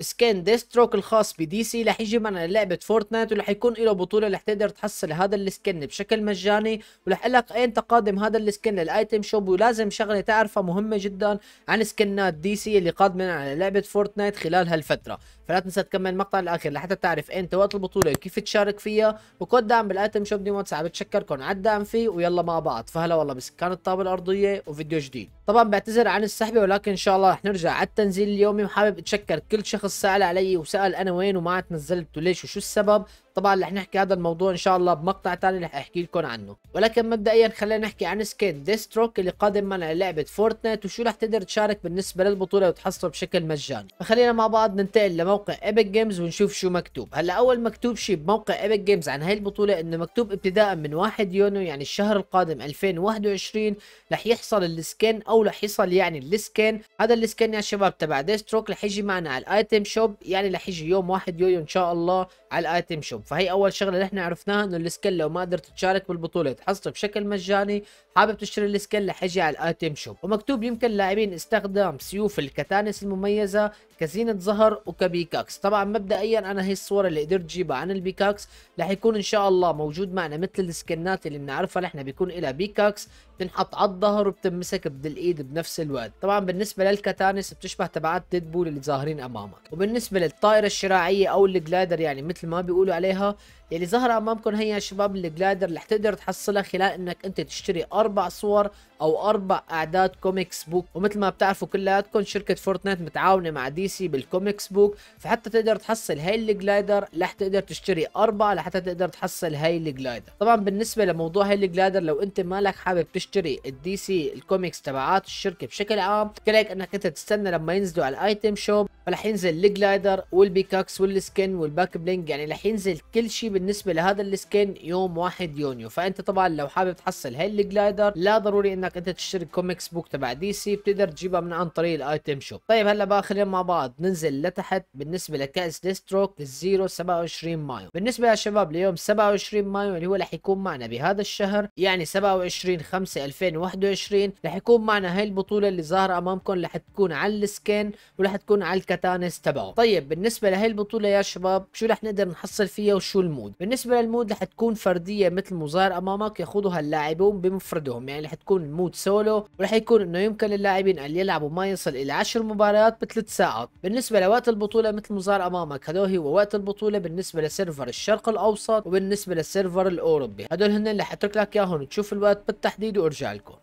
سكين ديستروك الخاص بدي سي رح يجي معنا لعبه فورتنايت ورح يكون له بطوله رح تقدر تحصل هذا السكن بشكل مجاني ورح لك اين تقادم هذا السكن للايتم شوب ولازم شغله تعرفها مهمه جدا عن سكنات دي سي اللي قادمه على لعبه فورتنايت خلال هالفتره فلا تنسى تكمل المقطع الاخير لحتى تعرف انت وقت البطوله وكيف تشارك فيها وكود دعم بالايتم شوب ديموتس عم بتشكركم على الدعم فيه ويلا مع بعض فهلا والله بسكان الطابه الارضيه وفيديو جديد طبعا بعتذر عن السحبه ولكن ان شاء الله رح نرجع على التنزيل اليومي وحابب اتشكر كل شخص شخص سال علي وسال انا وين وما تنزلت ليش وشو السبب طبعا رح نحكي هذا الموضوع ان شاء الله بمقطع ثاني رح احكي لكم عنه ولكن مبدئيا خلينا نحكي عن سكين ديستروك اللي قادم معنا لعبه فورتنايت وشو رح تقدر تشارك بالنسبه للبطوله وتحصله بشكل مجاني فخلينا مع بعض ننتقل لموقع ايبك جيمز ونشوف شو مكتوب هلا اول مكتوب شيء بموقع ايبك جيمز عن هاي البطوله انه مكتوب ابتداء من 1 يونيو يعني الشهر القادم 2021 رح يحصل السكين او رح يحصل يعني السكين هذا السكين يا شباب تبع ديستروك رح يجي معنا على الايتم شوب يعني رح يجي يوم 1 يونيو ان شاء الله على الايتم شوب فهي اول شغله اللي احنا عرفناها انه السكيل لو ما قدرت تشارك بالبطوله تحصله بشكل مجاني حابب تشتري السكيل رح يجي على الايتم شوب ومكتوب يمكن اللاعبين استخدام سيوف الكتانس المميزه كزينه ظهر وكبيكاكس طبعا مبدئيا انا هي الصوره اللي قدرت جيبها عن البيكاكس رح يكون ان شاء الله موجود معنا مثل السكنات اللي بنعرفها نحن بيكون لها بيكاكس بتنحط على الظهر وبتمسك بالايد بنفس الوقت طبعا بالنسبه للكتانس بتشبه تبعات ديدبول اللي ظاهرين امامك وبالنسبه للطائره الشراعيه او الجلايدر يعني مثل ما بيقولوا عليها عليها يلي ظهر امامكم هي يا شباب الجلايدر اللي حتقدر تحصلها خلال انك انت تشتري اربع صور او اربع اعداد كوميكس بوك ومثل ما بتعرفوا كلياتكم شركه فورتنايت متعاونه مع دي سي بالكوميكس بوك فحتى تقدر تحصل هاي الجلايدر رح تقدر تشتري اربع لحتى تقدر تحصل هاي الجلايدر طبعا بالنسبه لموضوع هاي الجلايدر لو انت مالك حابب تشتري الدي سي الكوميكس تبعات الشركه بشكل عام كلك انك انت تستنى لما ينزلوا على الايتم شوب فراح ينزل الجلايدر والبيكاكس والسكن والباك بلينج يعني راح ينزل كل شيء بالنسبه لهذا السكن يوم 1 يونيو فانت طبعا لو حابب تحصل هاي الجلايدر لا ضروري انك انت تشتري كوميكس بوك تبع دي سي بتقدر تجيبها من عن طريق الايتم شوب طيب هلا بقى خلينا مع بعض ننزل لتحت بالنسبه لكاس ديستروك للزيرو 27 مايو بالنسبه يا شباب ليوم 27 مايو اللي هو رح يكون معنا بهذا الشهر يعني 27 5 2021 رح يكون معنا هاي البطوله اللي ظاهره امامكم رح تكون على السكن ورح تكون على الكاس الكتانس تبعه طيب بالنسبه لهي البطوله يا شباب شو رح نقدر نحصل فيها وشو المود بالنسبه للمود رح تكون فرديه مثل مظاهر امامك يخوضها اللاعبون بمفردهم يعني رح تكون المود سولو ورح يكون انه يمكن للاعبين ان يلعبوا ما يصل الى 10 مباريات بثلاث ساعات بالنسبه لوقت البطوله مثل مظاهر امامك هذول هو وقت البطوله بالنسبه لسيرفر الشرق الاوسط وبالنسبه للسيرفر الاوروبي هدول هن اللي حترك لك اياهم تشوف الوقت بالتحديد وارجع لكم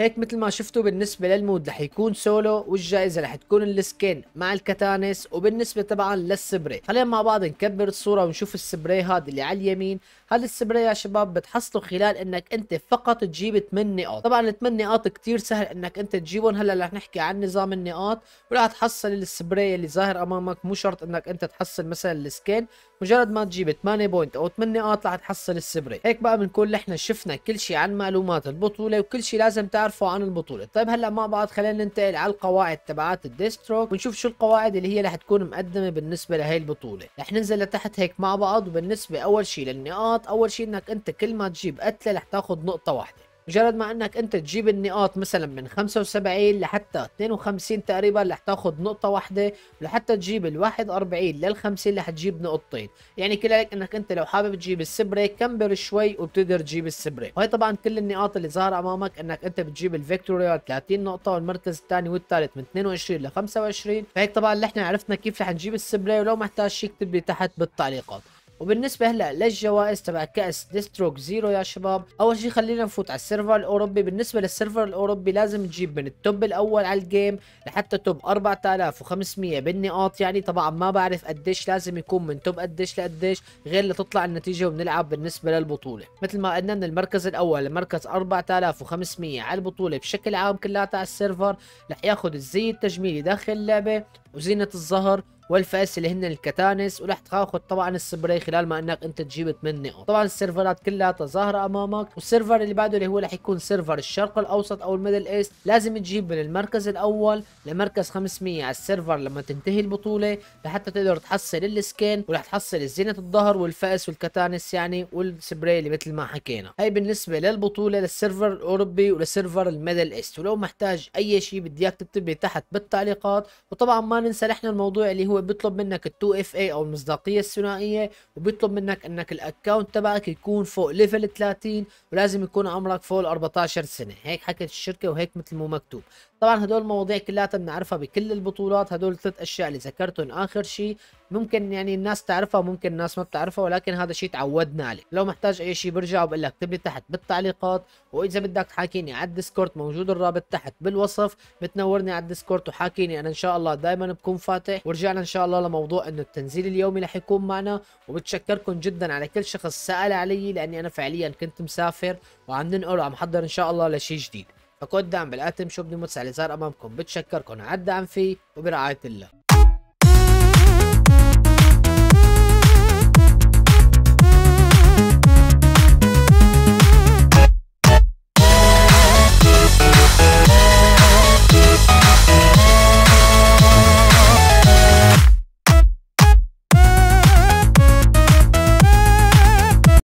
هيك مثل ما شفتوا بالنسبة للمود رح يكون سولو والجائزة رح تكون السكين مع الكتانس وبالنسبة طبعا للسبري خلينا مع بعض نكبر الصورة ونشوف السبري هذا اللي على اليمين هذا السبري يا شباب بتحصله خلال انك انت فقط تجيب 8 نقاط طبعا 8 نقاط كتير سهل انك انت تجيبهم هلا رح نحكي عن نظام النقاط ورح تحصل السبري اللي ظاهر امامك مو شرط انك انت تحصل مثلا السكين مجرد ما تجيب 8 بوينت او 8 نقاط رح تحصل السبري هيك بقى بنكون نحن شفنا كل شيء عن معلومات البطولة وكل شيء لازم تعرف يعرفوا عن البطوله طيب هلا مع بعض خلينا ننتقل على القواعد تبعات الديستروك ونشوف شو القواعد اللي هي رح تكون مقدمه بالنسبه لهي البطوله رح ننزل لتحت هيك مع بعض وبالنسبه اول شيء للنقاط اول شيء انك انت كل ما تجيب قتله رح تاخذ نقطه واحده مجرد ما انك انت تجيب النقاط مثلا من 75 لحتى 52 تقريبا رح تاخذ نقطه واحده ولحتى تجيب ال 41 لل 50 رح تجيب نقطتين يعني كذلك انك انت لو حابب تجيب السبري كمبر شوي وبتقدر تجيب السبري وهي طبعا كل النقاط اللي ظاهره امامك انك انت بتجيب الفيكتوريا 30 نقطه والمركز الثاني والثالث من 22 ل 25 فهيك طبعا نحن عرفنا كيف رح نجيب السبري ولو محتاج شيء اكتب لي تحت بالتعليقات وبالنسبه هلا للجوائز تبع كاس ديستروك زيرو يا شباب اول شيء خلينا نفوت على السيرفر الاوروبي بالنسبه للسيرفر الاوروبي لازم تجيب من التوب الاول على الجيم لحتى توب 4500 بالنقاط يعني طبعا ما بعرف قديش لازم يكون من توب قديش لقديش غير لتطلع النتيجه وبنلعب بالنسبه للبطوله مثل ما قلنا من المركز الاول لمركز 4500 على البطوله بشكل عام كلها على السيرفر رح ياخذ الزي التجميلي داخل اللعبه وزينه الظهر والفاس اللي هن الكتانس ورح تاخذ طبعا السبراي خلال ما انك انت تجيب 8 نقط طبعا السيرفرات كلها ظاهره امامك والسيرفر اللي بعده اللي هو رح يكون سيرفر الشرق الاوسط او الميدل ايست لازم تجيب من المركز الاول لمركز 500 على السيرفر لما تنتهي البطوله لحتى تقدر تحصل السكين ورح تحصل زينه الظهر والفاس والكتانس يعني والسبراي اللي مثل ما حكينا هي بالنسبه للبطوله للسيرفر الاوروبي ولسيرفر الميدل ايست ولو محتاج اي شيء بدي اياك تكتب لي تحت بالتعليقات وطبعا ما ننسى نحن الموضوع اللي هو هو بيطلب منك التو اف اي او المصداقيه الثنائيه وبيطلب منك انك الاكونت تبعك يكون فوق ليفل 30 ولازم يكون عمرك فوق ال 14 سنه هيك حكت الشركه وهيك مثل ما مكتوب طبعا هدول المواضيع كلياتها بنعرفها بكل البطولات هدول الثلاث اشياء اللي ذكرتهم اخر شيء ممكن يعني الناس تعرفها ممكن الناس ما بتعرفها ولكن هذا شيء تعودنا عليه لو محتاج اي شيء برجع وبقول لك اكتب لي تحت بالتعليقات واذا بدك تحاكيني على الديسكورد موجود الرابط تحت بالوصف بتنورني على الديسكورد وحاكيني انا ان شاء الله دائما بكون فاتح ورجعنا ان شاء الله لموضوع انه التنزيل اليومي رح يكون معنا وبتشكركم جدا على كل شخص سال علي لاني انا فعليا كنت مسافر وعم ننقل وعم حضر ان شاء الله لشيء جديد فقدام دعم بالاتم شو بدي على اليسار امامكم بتشكركم على الدعم فيه وبرعايه الله